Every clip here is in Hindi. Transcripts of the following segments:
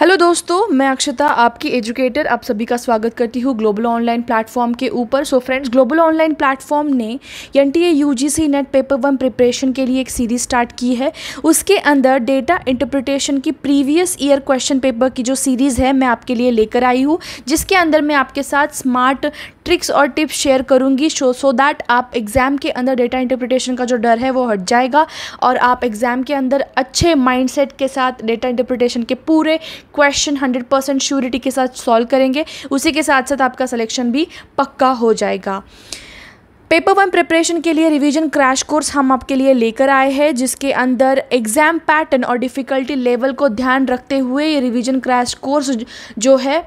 हेलो दोस्तों मैं अक्षता आपकी एजुकेटर आप सभी का स्वागत करती हूँ ग्लोबल ऑनलाइन प्लेटफॉर्म के ऊपर so friends global online platform ने N T U G C NET paper one preparation के लिए एक सीरीज स्टार्ट की है उसके अंदर डेटा इंटरप्रिटेशन की प्रीवियस ईयर क्वेश्चन पेपर की जो सीरीज़ है मैं आपके लिए लेकर आई हूँ जिसके अंदर मैं आपके साथ स्मार्ट ट्रिक्स और टिप्स शेयर करूँगी शो सो दैट आप एग्ज़ाम के अंदर डेटा इंटरप्रिटेशन का जो डर है वो हट जाएगा और आप एग्ज़ाम के अंदर अच्छे माइंडसेट के साथ डेटा इंटरप्रिटेशन के पूरे क्वेश्चन हंड्रेड परसेंट श्योरिटी के साथ सॉल्व करेंगे उसी के साथ साथ आपका सिलेक्शन भी पक्का हो जाएगा पेपर वन प्रिपरेशन के लिए रिवीजन क्रैश कोर्स हम आपके लिए लेकर आए हैं जिसके अंदर एग्ज़ाम पैटर्न और डिफ़िकल्टी लेवल को ध्यान रखते हुए ये रिवीजन क्रैश कोर्स जो है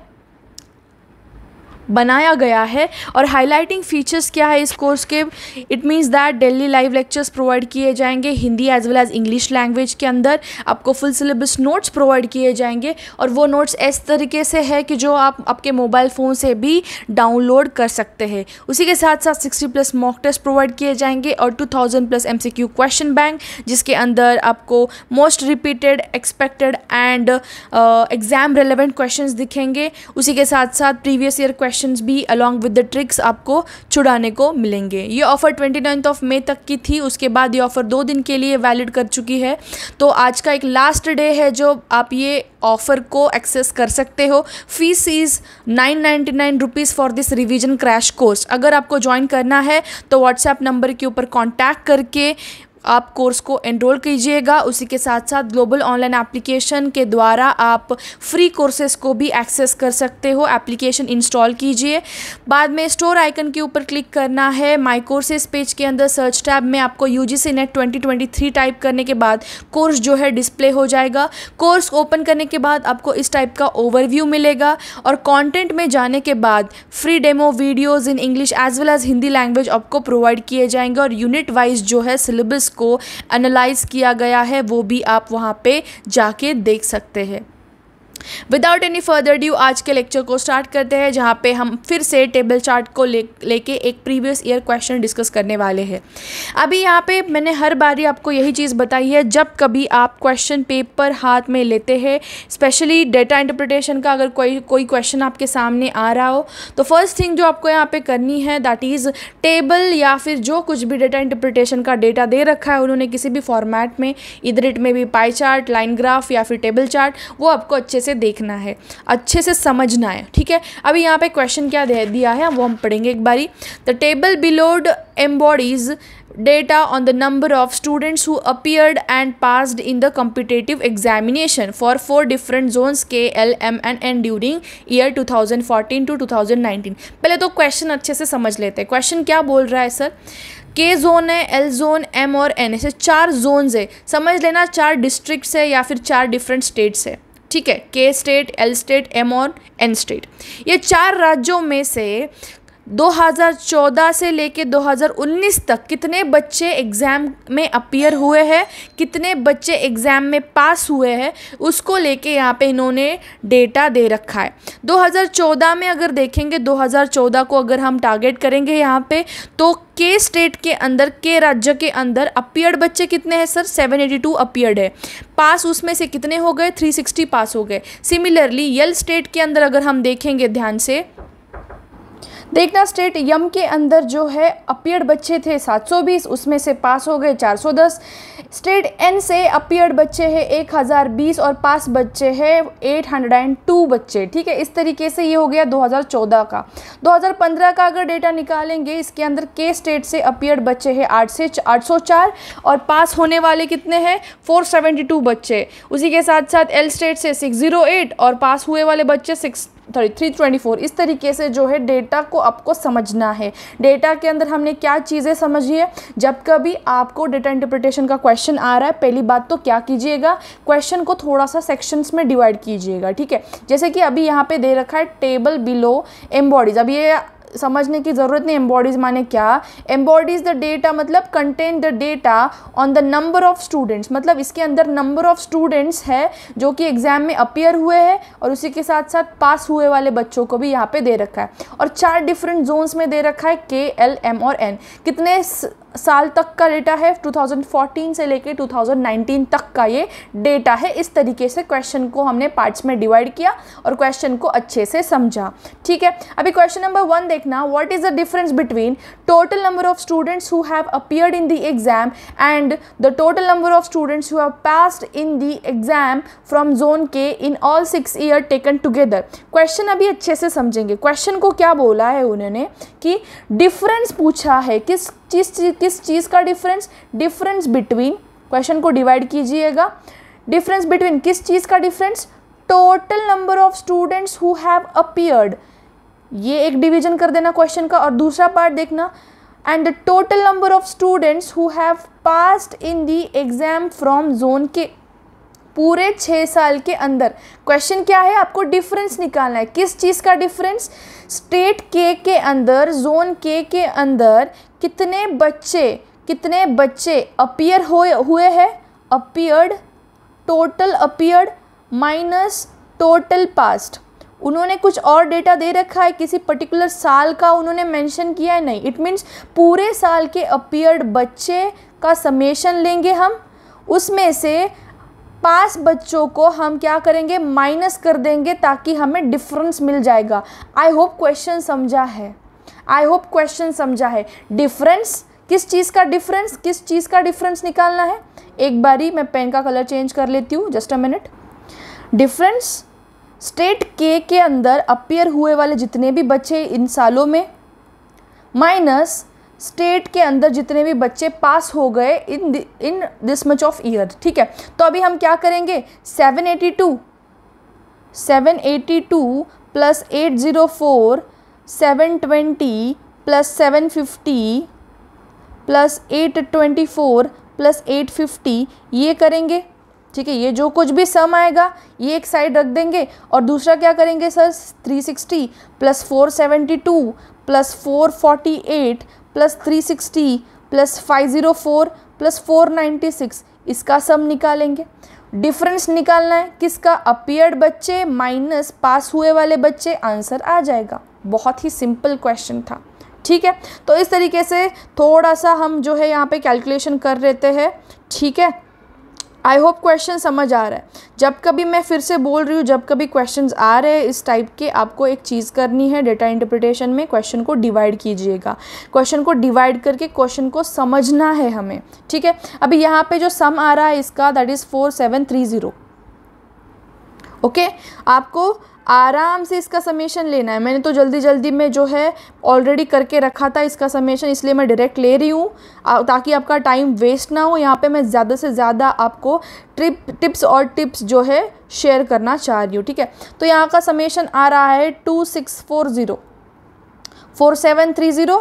बनाया गया है और हाईलाइटिंग फीचर्स क्या है इस कोर्स के it means that daily live lectures provide किए जाएंगे Hindi as well as English language के अंदर आपको फुल सिलेबस नोट्स प्रोवाइड किए जाएंगे और वो नोट्स इस तरीके से है कि जो आप आपके मोबाइल फ़ोन से भी डाउनलोड कर सकते हैं उसी के साथ साथ sixty plus mock test provide किए जाएंगे और two thousand plus M C Q question bank जिसके अंदर आपको most repeated expected and exam relevant question दिखेंगे उसी के साथ साथ प्रीवियस ईयर क्वेश्चन क्वेश्चंस भी अलॉन्ग विद द ट्रिक्स आपको छुड़ाने को मिलेंगे ये offer twenty ninth of May तक की थी उसके बाद ये ऑफ़र दो दिन के लिए वैलिड कर चुकी है तो आज का एक लास्ट डे है जो आप ये ऑफ़र को एक्सेस कर सकते हो fees is nine ninety nine rupees for this revision crash course अगर आपको ज्वाइन करना है तो व्हाट्सएप नंबर के ऊपर कॉन्टैक्ट करके आप कोर्स को एनरोल कीजिएगा उसी के साथ साथ ग्लोबल ऑनलाइन एप्लीकेशन के द्वारा आप फ्री कोर्सेज को भी एक्सेस कर सकते हो एप्लीकेशन इंस्टॉल कीजिए बाद में स्टोर आइकन के ऊपर क्लिक करना है माई कोर्सेज पेज के अंदर सर्च टैब में आपको U G C NET twenty twenty three type करने के बाद कोर्स जो है डिस्प्ले हो जाएगा कोर्स ओपन करने के बाद आपको इस टाइप का ओवरव्यू मिलेगा और कॉन्टेंट में जाने के बाद free demo videos in English as well as Hindi language आपको प्रोवाइड किए जाएंगे और यूनिट वाइज जो है सिलेबस को एनालाइज किया गया है वो भी आप वहाँ पे जाके देख सकते हैं विदाउट एनी फर्दर ड्यू आज के लेक्चर को स्टार्ट करते हैं जहाँ पे हम फिर से टेबल चार्ट को ले लेके एक प्रीवियस ईयर क्वेश्चन डिस्कस करने वाले हैं अभी यहाँ पे मैंने हर बारी आपको यही चीज़ बताई है जब कभी आप क्वेश्चन पेपर हाथ में लेते हैं स्पेशली डेटा इंटरप्रिटेशन का अगर कोई कोई क्वेश्चन आपके सामने आ रहा हो तो फर्स्ट थिंग जो आपको यहाँ पर करनी है दैट इज़ टेबल या फिर जो कुछ भी डेटा इंटरप्रिटेशन का डेटा दे रखा है उन्होंने किसी भी फॉर्मेट में इधर इट में भी पाई चार्ट लाइन ग्राफ या फिर टेबल चार्ट वो आपको अच्छे से से देखना है अच्छे से समझना है ठीक है अभी यहाँ पे क्वेश्चन क्या दे दिया है वो हम पढ़ेंगे एक बारी the table below embodies data on the number of students who appeared and passed in the competitive examination for four different zones K, L, M and N during year 2014 to 2019 पहले तो क्वेश्चन अच्छे से समझ लेते हैं क्वेश्चन क्या बोल रहा है सर के जोन है एल जोन एम और एन ऐसे चार जोन्स है समझ लेना चार डिस्ट्रिक्ट है या फिर चार डिफरेंट स्टेट्स है ठीक है K state L state M और एन स्टेट ये चार राज्यों में से 2014 से लेके 2019 तक कितने बच्चे एग्ज़ाम में अपियर हुए हैं कितने बच्चे एग्ज़ाम में पास हुए हैं उसको लेके यहाँ पे इन्होंने डेटा दे रखा है 2014 में अगर देखेंगे 2014 को अगर हम टारगेट करेंगे यहाँ पे तो के स्टेट के अंदर के राज्य के अंदर अपियर्ड बच्चे कितने हैं सर 782 अपियर्ड है पास उसमें से कितने हो गए 360 पास हो गए सिमिलरली यल स्टेट के अंदर अगर हम देखेंगे ध्यान से देखना स्टेट यम के अंदर जो है अपियर्ड बच्चे थे 720 उसमें से पास हो गए 410 स्टेट एन से अपियर्ड बच्चे हैं 1020 और पास बच्चे हैं 802 बच्चे ठीक है इस तरीके से ये हो गया 2014 का 2015 का अगर डेटा निकालेंगे इसके अंदर के स्टेट से अपियर्ड बच्चे हैं आठ से आठ और पास होने वाले कितने हैं फोर बच्चे उसी के साथ साथ एल स्टेट से सिक्स और पास हुए वाले बच्चे six sorry three twenty four इस तरीके से जो है डेटा को आपको समझना है डेटा के अंदर हमने क्या चीज़ें समझी है जब कभी आपको डेटा इंटरप्रिटेशन का क्वेश्चन आ रहा है पहली बात तो क्या कीजिएगा क्वेश्चन को थोड़ा सा सेक्शंस में डिवाइड कीजिएगा ठीक है जैसे कि अभी यहाँ पे दे रखा है टेबल बिलो एम्बॉडीज अब ये समझने की ज़रूरत नहीं एम्बॉडीज माने क्या एम्बॉडीज द डेटा मतलब contain the data on the number of students मतलब इसके अंदर नंबर ऑफ स्टूडेंट्स है जो कि एग्ज़ाम में अपियर हुए हैं और उसी के साथ साथ पास हुए वाले बच्चों को भी यहाँ पे दे रखा है और चार डिफरेंट जोन्स में दे रखा है के एल एम और एन कितने साल तक का डेटा है 2014 से लेकर 2019 तक का ये डेटा है इस तरीके से क्वेश्चन को हमने पार्ट्स में डिवाइड किया और क्वेश्चन को अच्छे से समझा ठीक है अभी क्वेश्चन नंबर वन देखना what is the difference between total number of students who have appeared in the exam and the total number of students who have passed in the exam from zone K in all six year taken together question अभी अच्छे से समझेंगे क्वेश्चन को क्या बोला है उन्होंने कि डिफरेंस पूछा है किस चीज़ किस चीज़ का डिफरेंस डिफरेंस बिटवीन क्वेश्चन को डिवाइड कीजिएगा डिफरेंस बिटवीन किस चीज़ का difference total number of students who have appeared ये एक डिवीजन कर देना क्वेश्चन का और दूसरा पार्ट देखना and the total number of students who have passed in the exam from zone K पूरे छः साल के अंदर क्वेश्चन क्या है आपको डिफरेंस निकालना है किस चीज़ का डिफरेंस स्टेट के के अंदर जोन के के अंदर कितने बच्चे कितने बच्चे अपियर हो हुए हैं appeared total appeared minus total passed उन्होंने कुछ और डेटा दे रखा है किसी पर्टिकुलर साल का उन्होंने मेंशन किया है नहीं इट मीन्स पूरे साल के अपियर्ड बच्चे का समेशन लेंगे हम उसमें से पास बच्चों को हम क्या करेंगे माइनस कर देंगे ताकि हमें डिफरेंस मिल जाएगा आई होप क्वेश्चन समझा है आई होप क्वेश्चन समझा है डिफरेंस किस चीज़ का डिफरेंस किस चीज़ का डिफरेंस निकालना है एक बारी मैं पेन का कलर चेंज कर लेती हूँ just a minute difference state K के अंदर अपीयर हुए वाले जितने भी बच्चे इन सालों में माइनस स्टेट के अंदर जितने भी बच्चे पास हो गए in in this much of year ठीक है तो अभी हम क्या करेंगे 782 782 plus 804 720 plus seven plus eight plus 850 ये करेंगे ठीक है ये जो कुछ भी सम आएगा ये एक साइड रख देंगे और दूसरा क्या करेंगे sir 360 sixty plus four seventy two plus four forty eight plus three sixty plus five zero four plus four ninety six इसका सम निकालेंगे डिफरेंस निकालना है किसका अपियर्ड बच्चे माइनस पास हुए वाले बच्चे आंसर आ जाएगा बहुत ही सिंपल क्वेश्चन था ठीक है तो इस तरीके से थोड़ा सा हम जो है यहाँ पे कैलकुलेशन कर लेते हैं ठीक है आई होप क्वेश्चन समझ आ रहा है जब कभी मैं फिर से बोल रही हूँ जब कभी क्वेश्चन आ रहे हैं इस टाइप के आपको एक चीज़ करनी है डेटा इंटरप्रिटेशन में क्वेश्चन को डिवाइड कीजिएगा क्वेश्चन को डिवाइड करके क्वेश्चन को समझना है हमें ठीक है अभी यहाँ पे जो सम आ रहा है इसका that is four seven three zero okay आपको आराम से इसका समेशन लेना है मैंने तो जल्दी जल्दी में जो है ऑलरेडी करके रखा था इसका समेशन इसलिए मैं डायरेक्ट ले रही हूँ ताकि आपका टाइम वेस्ट ना हो यहाँ पे मैं ज़्यादा से ज़्यादा आपको ट्रिप टिप्स और टिप्स जो है शेयर करना चाह रही हूँ ठीक है तो यहाँ का समेशन आ रहा है two six four zero four seven three zero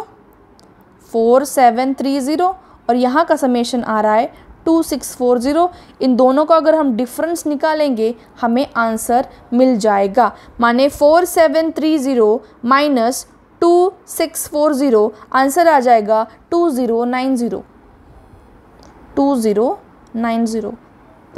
four seven three zero और यहाँ का समेशन आ रहा है टू सिक्स फोर ज़ीरो इन दोनों का अगर हम डिफरेंस निकालेंगे हमें आंसर मिल जाएगा माने four seven three zero minus two six four zero answer आ जाएगा two zero nine zero two zero nine zero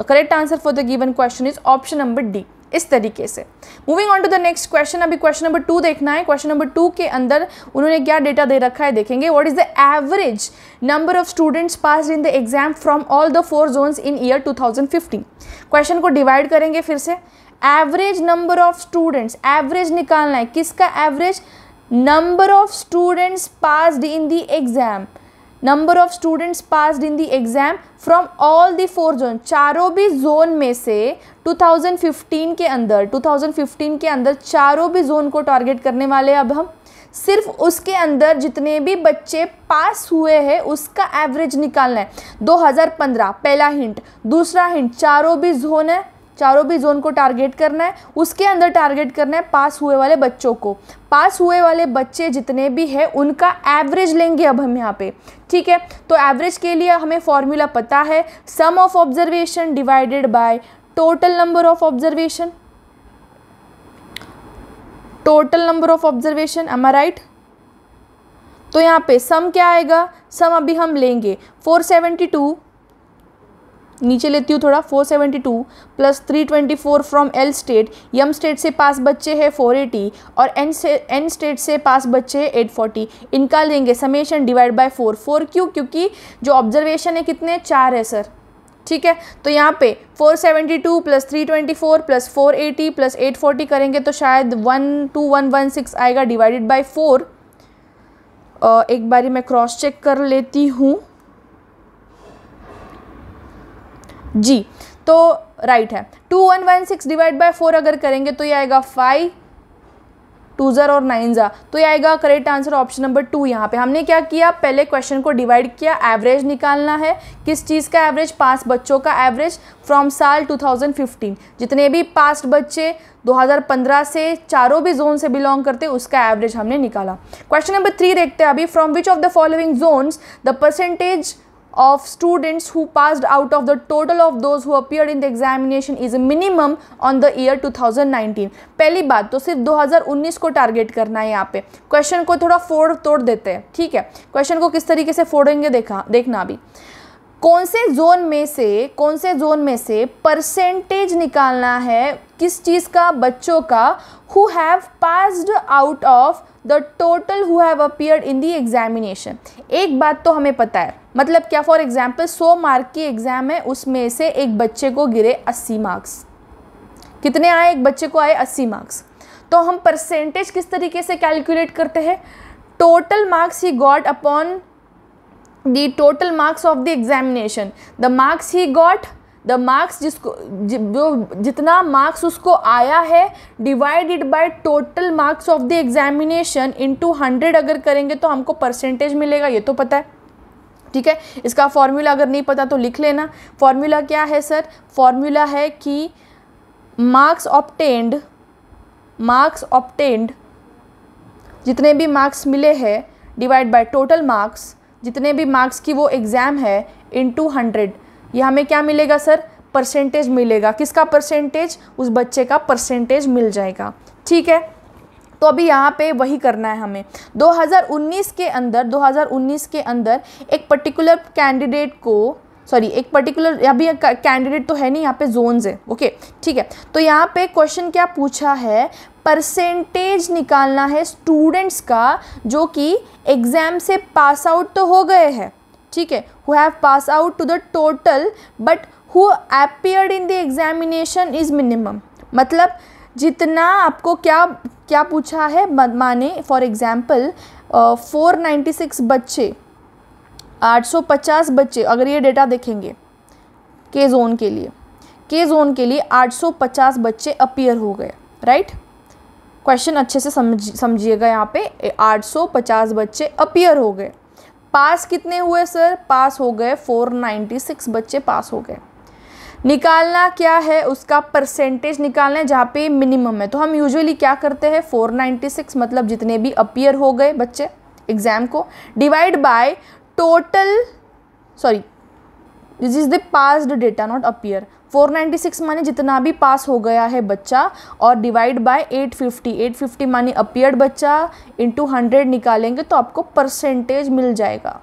correct answer for the given question is option number D इस तरीके से moving on to the next question अभी क्वेश्चन नंबर टू देखना है क्वेश्चन नंबर टू के अंदर उन्होंने क्या डेटा दे रखा है देखेंगे what is the average number of students pass in the exam from all the four zone in year two question को डिवाइड करेंगे फिर से average number of students average निकालना है किसका average number of students passed in the exam number of students passed in the exam from all the four zone चारों भी जोन में से 2015 के अंदर 2015 के अंदर चारों भी जोन को टारगेट करने वाले अब हम सिर्फ उसके अंदर जितने भी बच्चे पास हुए हैं उसका एवरेज निकालना है 2015 पहला हिंट दूसरा हिंट चारों भी जोन है चारों भी जोन को टारगेट करना है उसके अंदर टारगेट करना है पास हुए वाले बच्चों को पास हुए वाले बच्चे जितने भी हैं उनका एवरेज लेंगे अब हम यहाँ पे ठीक है तो एवरेज के लिए हमें फॉर्मूला पता है sum of observation divided by total number of observation total number of observation um right तो यहाँ पे सम क्या आएगा सम अभी हम लेंगे 472 नीचे लेती हूँ थोड़ा 472 plus 324 from L state M state से पास बच्चे हैं 480 और एन से एन स्टेट से पास बच्चे हैं 840 इनका लेंगे summation divide by four four क्यों क्योंकि जो ऑब्जर्वेशन है कितने चार है सर ठीक है तो यहाँ पे 472 प्लस 324 प्लस 480 प्लस 840 करेंगे तो शायद 12116 आएगा डिवाइडेड बाय फोर एक बारी मैं क्रॉस चेक कर लेती हूँ जी तो राइट है two one one six divide by four अगर करेंगे तो ये आएगा फाइव टू ज़र और नाइन ज़ा तो ये आएगा correct answer option number two यहाँ पे हमने क्या किया पहले क्वेश्चन को डिवाइड किया एवरेज निकालना है किस चीज़ का एवरेज पास बच्चों का एवरेज फ्रॉम साल 2015 जितने भी पास्ट बच्चे 2015 से चारों भी जोन से बिलोंग करते उसका एवरेज हमने निकाला क्वेश्चन नंबर थ्री देखते हैं अभी from which of the following zones the percentage of students who passed out of the total of those who appeared in the examination is minimum on the year 2019 पहली बात तो सिर्फ 2019 को टारगेट करना है यहाँ पे क्वेश्चन को थोड़ा फोड़ तोड़ देते हैं ठीक है क्वेश्चन को किस तरीके से फोड़ेंगे देखा देखना अभी कौन से जोन में से कौन से जोन में से परसेंटेज निकालना है किस चीज़ का बच्चों का who have passed out of the total who have appear in the examination एक बात तो हमें पता है मतलब क्या फॉर एग्जाम्पल सौ मार्क की एग्ज़ाम है उसमें से एक बच्चे को गिरे अस्सी मार्क्स कितने आए एक बच्चे को आए अस्सी मार्क्स तो हम परसेंटेज किस तरीके से कैलकुलेट करते हैं total marks he got upon the total marks of the examination the marks he got the marks जिसको जो जितना मार्क्स उसको आया है divided by total marks of the examination into hundred अगर करेंगे तो हमको परसेंटेज मिलेगा ये तो पता है ठीक है इसका फॉर्मूला अगर नहीं पता तो लिख लेना फॉर्मूला क्या है सर फॉर्मूला है कि मार्क्स ऑप्टेंड मार्क्स ऑप्टेंड जितने भी मार्क्स मिले हैं डिवाइड बाय टोटल मार्क्स जितने भी मार्क्स की वो एग्ज़ाम है इन टू हंड्रेड ये हमें क्या मिलेगा सर परसेंटेज मिलेगा किसका परसेंटेज उस बच्चे का परसेंटेज मिल जाएगा ठीक है तो अभी यहाँ पे वही करना है हमें 2019 के अंदर 2019 के अंदर एक पर्टिकुलर कैंडिडेट को सॉरी एक पर्टिकुलर अभी कैंडिडेट तो है नहीं यहाँ पे जोन्स है ओके ठीक है तो यहाँ पे क्वेश्चन क्या पूछा है परसेंटेज निकालना है स्टूडेंट्स का जो कि एग्ज़ाम से पास आउट तो हो गए हैं ठीक है who have pass out to the total but who appeared in the examination is minimum मतलब जितना आपको क्या क्या पूछा है माने for example four ninety six बच्चे आठ सौ पचास बच्चे अगर ये डेटा देखेंगे के जोन के लिए के जोन के लिए आठ सौ पचास बच्चे अपियर हो गए राइट right? क्वेश्चन अच्छे से समझ समझिएगा यहाँ पे 850 बच्चे अपियर हो गए पास कितने हुए सर पास हो गए 496 बच्चे पास हो गए निकालना क्या है उसका परसेंटेज निकालना है जहाँ पे मिनिमम है तो हम यूजुअली क्या करते हैं 496 मतलब जितने भी अपियर हो गए बच्चे एग्ज़ाम को divide by total sorry this is the passed data not appear 496 माने जितना भी पास हो गया है बच्चा और डिवाइड बाय 850 850 माने अपियर्ड बच्चा इंटू हंड्रेड निकालेंगे तो आपको परसेंटेज मिल जाएगा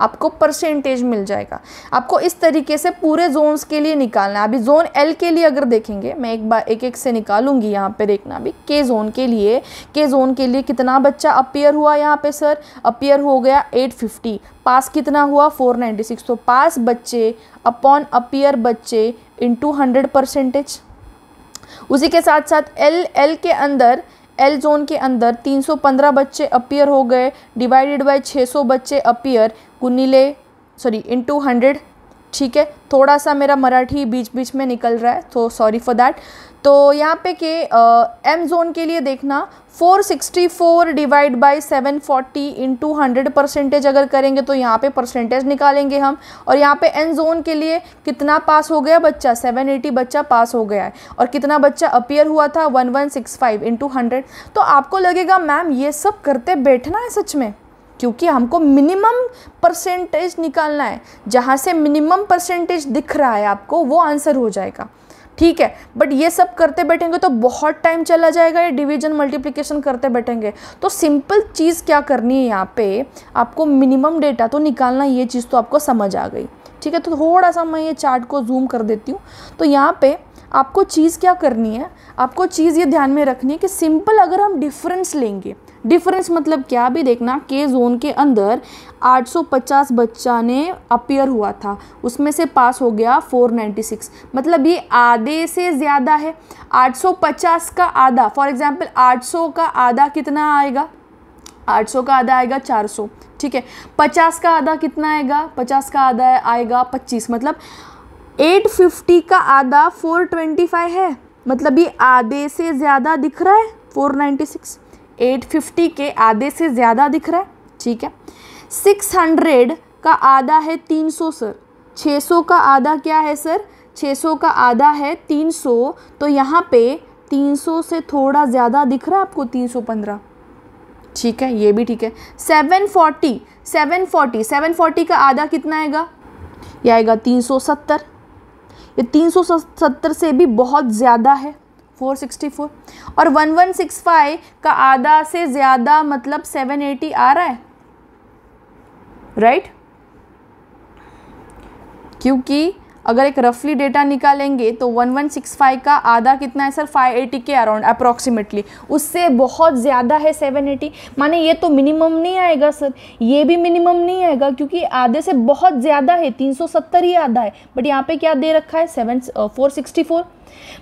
आपको परसेंटेज मिल जाएगा आपको इस तरीके से पूरे जोन्स के लिए निकालना है अभी जोन एल के लिए अगर देखेंगे मैं एक बार एक एक से निकालूंगी यहाँ पे देखना अभी के जोन के लिए के जोन के लिए कितना बच्चा अपियर हुआ यहाँ पे सर अपियर हो गया 850 पास कितना हुआ 496 तो पास बच्चे अपॉन अपियर बच्चे टू हंड्रेड परसेंटेज उसी के साथ साथ एल एल के अंदर एल जोन के अंदर 315 बच्चे अपियर हो गए डिवाइडेड बाय 600 बच्चे अपियर गुनीले सॉरी टू हंड्रेड ठीक है थोड़ा सा मेरा मराठी बीच बीच में निकल रहा है तो सॉरी फॉर दैट तो यहाँ पे के एम जोन के लिए देखना 464 divide by 740 forty into hundred percentage अगर करेंगे तो यहाँ पे परसेंटेज निकालेंगे हम और यहाँ पे एन जोन के लिए कितना पास हो गया बच्चा 780 बच्चा पास हो गया है और कितना बच्चा अपियर हुआ था 1165 one six five into hundred तो आपको लगेगा मैम ये सब करते बैठना है सच में क्योंकि हमको मिनिमम परसेंटेज निकालना है जहाँ से मिनिमम परसेंटेज दिख रहा है आपको वो आंसर हो जाएगा ठीक है बट ये सब करते बैठेंगे तो बहुत टाइम चला जाएगा ये डिवीजन मल्टीप्लिकेशन करते बैठेंगे तो सिंपल चीज़ क्या करनी है यहाँ पे आपको मिनिमम डेटा तो निकालना ये चीज़ तो आपको समझ आ गई ठीक है तो थोड़ा सा मैं ये चार्ट को जूम कर देती हूँ तो यहाँ पे आपको चीज़ क्या करनी है आपको चीज़ ये ध्यान में रखनी है कि सिंपल अगर हम डिफरेंस लेंगे डिफरेंस मतलब क्या भी देखना के जोन के अंदर 850 बच्चा ने अपियर हुआ था उसमें से पास हो गया 496 मतलब ये आधे से ज़्यादा है 850 का आधा फॉर एग्जांपल 800 का आधा कितना आएगा 800 का आधा आएगा 400 ठीक है 50 का आधा कितना आएगा 50 का आधा आएगा 25 मतलब 850 का आधा 425 है मतलब ये आधे से ज़्यादा दिख रहा है 496 850 के आधे से ज़्यादा दिख रहा है ठीक है 600 का आधा है 300 सर 600 का आधा क्या है सर 600 का आधा है 300 तो यहाँ पे 300 से थोड़ा ज़्यादा दिख रहा है आपको 315 ठीक है ये भी ठीक है 740 740 740 का आधा कितना आएगा ये आएगा 370 ये 370 से भी बहुत ज़्यादा है 464 और 1165 का आधा से ज़्यादा मतलब 780 आ रहा है राइट right? क्योंकि अगर एक रफली डेटा निकालेंगे तो 1165 का आधा कितना है सर 580 के अराउंड अप्रॉक्सीमेटली उससे बहुत ज़्यादा है 780 माने ये तो मिनिमम नहीं आएगा सर ये भी मिनिमम नहीं आएगा क्योंकि आधे से बहुत ज़्यादा है 370 ही आधा है बट यहाँ पे क्या दे रखा है seven four sixty four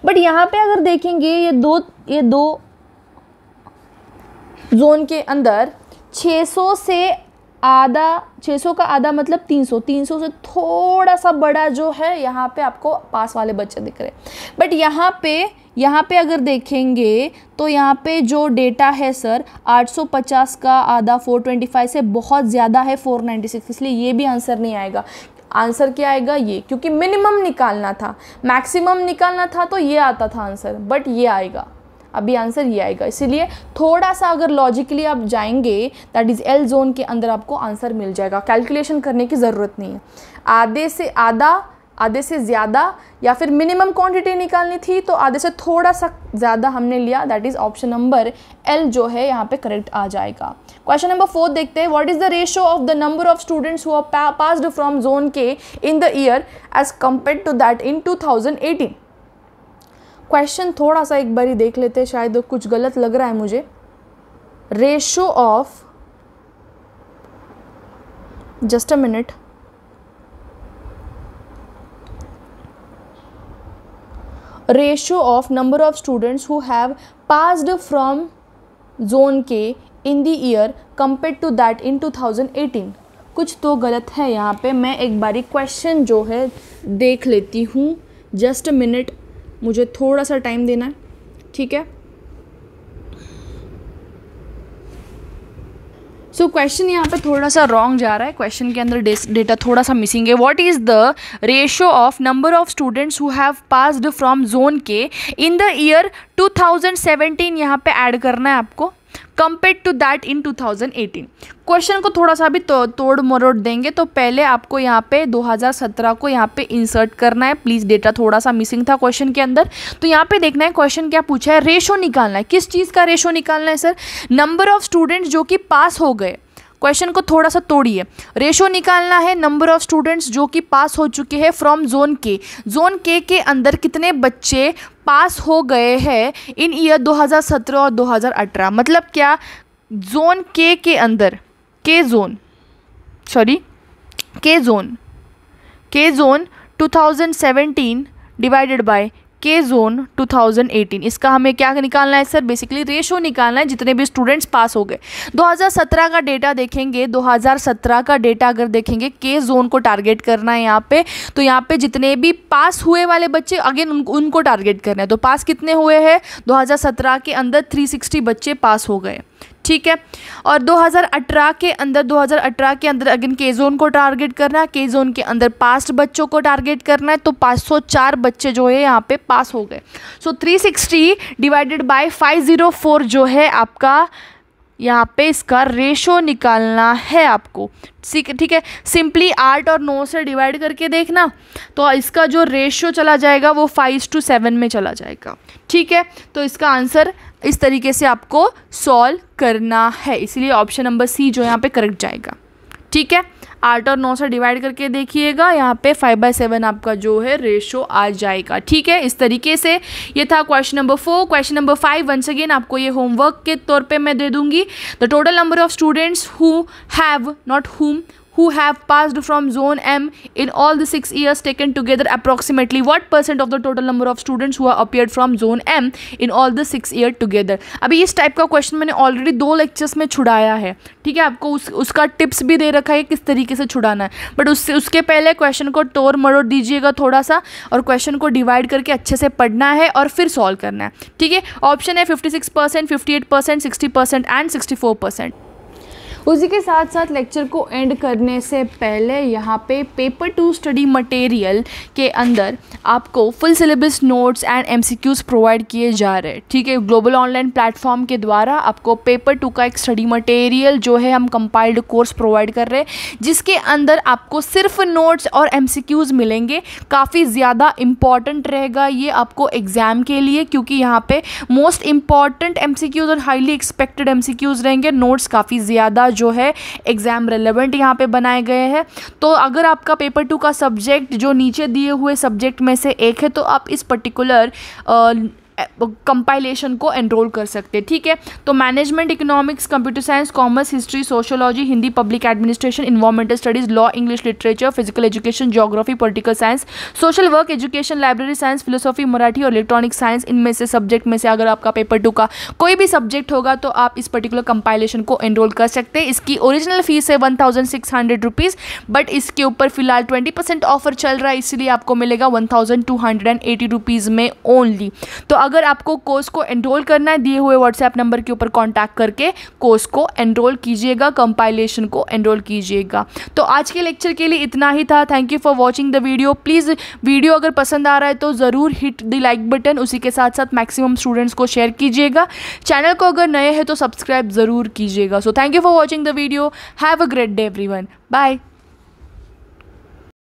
but यहाँ पे अगर देखेंगे ये दो ये दो जोन के अंदर 600 से आधा 600 का आधा मतलब 300 300 से थोड़ा सा बड़ा जो है यहाँ पे आपको पास वाले बच्चे दिख रहे हैं बट यहाँ पे यहाँ पे अगर देखेंगे तो यहाँ पे जो डेटा है सर 850 का आधा 425 से बहुत ज़्यादा है 496 इसलिए ये भी आंसर नहीं आएगा आंसर क्या आएगा ये क्योंकि मिनिमम निकालना था मैक्सिमम निकालना था तो ये आता था आंसर बट ये आएगा अभी आंसर ये आएगा इसीलिए थोड़ा सा अगर लॉजिकली आप जाएंगे दैट इज़ एल जोन के अंदर आपको आंसर मिल जाएगा कैलकुलेशन करने की ज़रूरत नहीं है आधे से आधा आधे से ज़्यादा या फिर मिनिमम क्वांटिटी निकालनी थी तो आधे से थोड़ा सा ज़्यादा हमने लिया that is option number L जो है यहाँ पे करेक्ट आ जाएगा क्वेश्चन नंबर फोर देखते हैं what is the ratio of the number of students who passed passed from zone K in the year as compare to that in two question थोड़ा सा एक बारी देख लेते हैं शायद कुछ गलत लग रहा है मुझे ratio of just a minute ratio of number of students who have passed from zone K in the year compare to that in 2018 कुछ तो गलत है यहाँ पे मैं एक बारी क्वेश्चन जो है देख लेती हूँ जस्ट अ मिनट मुझे थोड़ा सा टाइम देना है ठीक है सो क्वेश्चन यहाँ पे थोड़ा सा रॉन्ग जा रहा है क्वेश्चन के अंदर डेटा थोड़ा सा मिसिंग है what is the ratio of number of students who have passed from zone K in the year 2017 यहाँ पे ऐड करना है आपको compare to that in 2018 question को थोड़ा सा भी तो, तोड़ मरोड़ देंगे तो पहले आपको यहाँ पे 2017 को यहाँ पे इंसर्ट करना है प्लीज़ डेटा थोड़ा सा मिसिंग था क्वेश्चन के अंदर तो यहाँ पे देखना है क्वेश्चन क्या पूछा है रेशो निकालना है किस चीज़ का रेशो निकालना है सर नंबर ऑफ स्टूडेंट्स जो कि पास हो गए क्वेश्चन को थोड़ा सा तोड़िए रेशो निकालना है नंबर ऑफ स्टूडेंट्स जो कि पास हो चुके हैं फ्रॉम जोन के जोन के के अंदर कितने बच्चे पास हो गए हैं इन ईयर 2017 और 2018 मतलब क्या जोन के के अंदर K zone sorry K zone K zone 2017 divided by K zone 2018 इसका हमें क्या निकालना है सर बेसिकली रेशो निकालना है जितने भी स्टूडेंट्स पास हो गए 2017 का डेटा देखेंगे 2017 का डेटा अगर देखेंगे के जोन को टारगेट करना है यहाँ पे तो यहाँ पे जितने भी पास हुए वाले बच्चे अगेन उन, उनको टारगेट करना है तो पास कितने हुए हैं 2017 के अंदर 360 बच्चे पास हो गए ठीक है और 2018 के अंदर 2018 के अंदर अगेन के जोन को टारगेट करना है के जोन के अंदर पास्ट बच्चों को टारगेट करना है तो 504 बच्चे जो है यहाँ पे पास हो गए सो so, 360 डिवाइडेड बाय 504 जो है आपका यहाँ पे इसका रेशो निकालना है आपको ठीक है सिंपली आठ और नौ से डिवाइड करके देखना तो इसका जो रेशो चला जाएगा वो फाइव टू सेवन में चला जाएगा ठीक है तो इसका आंसर इस तरीके से आपको सॉल्व करना है इसलिए ऑप्शन नंबर सी जो यहाँ पे करेक्ट जाएगा ठीक है आठ और नौ से डिवाइड करके देखिएगा यहाँ पे फाइव बाई सेवन आपका जो है रेशो आ जाएगा ठीक है इस तरीके से ये था question number four question number five once again आपको ये होमवर्क के तौर पे मैं दे दूंगी the total number of students who have not whom who have passed from zone M in all the six years taken together approximately what percent of the total number of students who have appeared from zone M in all the 6 year together अभी इस टाइप का क्वेश्चन मैंने ऑलरेडी दो लेक्चर्स में छुड़ाया है ठीक है आपको उस उसका टिप्स भी दे रखा है किस तरीके से छुड़ाना है बट उससे उसके पहले क्वेश्चन को तोड़ मरोड़ दीजिएगा थोड़ा सा और क्वेश्चन को डिवाइड करके अच्छे से पढ़ना है और फिर सॉल्व करना है ठीक है ऑप्शन है fifty six percent fifty eight percent sixty percent and sixty four percent उसी के साथ साथ लेक्चर को एंड करने से पहले यहाँ पे पेपर टू स्टडी मटेरियल के अंदर आपको full syllabus notes and MCQs provide किए जा रहे हैं ठीक है ग्लोबल ऑनलाइन प्लेटफॉर्म के द्वारा आपको पेपर टू का एक स्टडी मटेरियल जो है हम कंपाइल्ड कोर्स प्रोवाइड कर रहे हैं जिसके अंदर आपको सिर्फ नोट्स और एम मिलेंगे काफ़ी ज़्यादा इम्पॉर्टेंट रहेगा ये आपको एग्ज़ाम के लिए क्योंकि यहाँ पे मोस्ट इम्पॉर्टेंट एम और हाईली एक्सपेक्टेड एम रहेंगे नोट्स काफ़ी ज़्यादा जो है एग्ज़ाम रेलिवेंट यहाँ पे बनाए गए हैं तो अगर आपका पेपर टू का सब्जेक्ट जो नीचे दिए हुए सब्जेक्ट में से एक है तो आप इस पर्टिकुलर कंपाइलेशन को एनरोल कर सकते ठीक है तो management economics computer science commerce history sociology Hindi public administration environmental studies law English literature physical education geography political science social work education library science philosophy Marathi और इलेक्ट्रॉनिक साइंस इनमें से सब्जेक्ट में से अगर आपका पेपर टू का कोई भी सब्जेक्ट होगा तो आप इस पर्टिकुलर कंपाइलेशन को एनरोल कर सकते हैं इसकी ओरिजिनल फीस है one thousand six hundred rupees but इसके ऊपर फिलहाल ट्वेंटी परसेंट ऑफर चल रहा है इसलिए आपको मिलेगा one thousand two hundred and eighty rupees में ओनली तो अगर आपको कोर्स को एनरोल करना है दिए हुए व्हाट्सएप नंबर के ऊपर कॉन्टैक्ट करके कोर्स को एनरोल कीजिएगा कंपाइलेशन को एनरोल कीजिएगा तो आज के लेक्चर के लिए इतना ही था thank you for watching the video please video अगर पसंद आ रहा है तो ज़रूर हिट द लाइक बटन उसी के साथ साथ मैक्सिमम स्टूडेंट्स को शेयर कीजिएगा चैनल को अगर नए हैं तो सब्सक्राइब ज़रूर कीजिएगा so thank you for watching the video have a great day everyone bye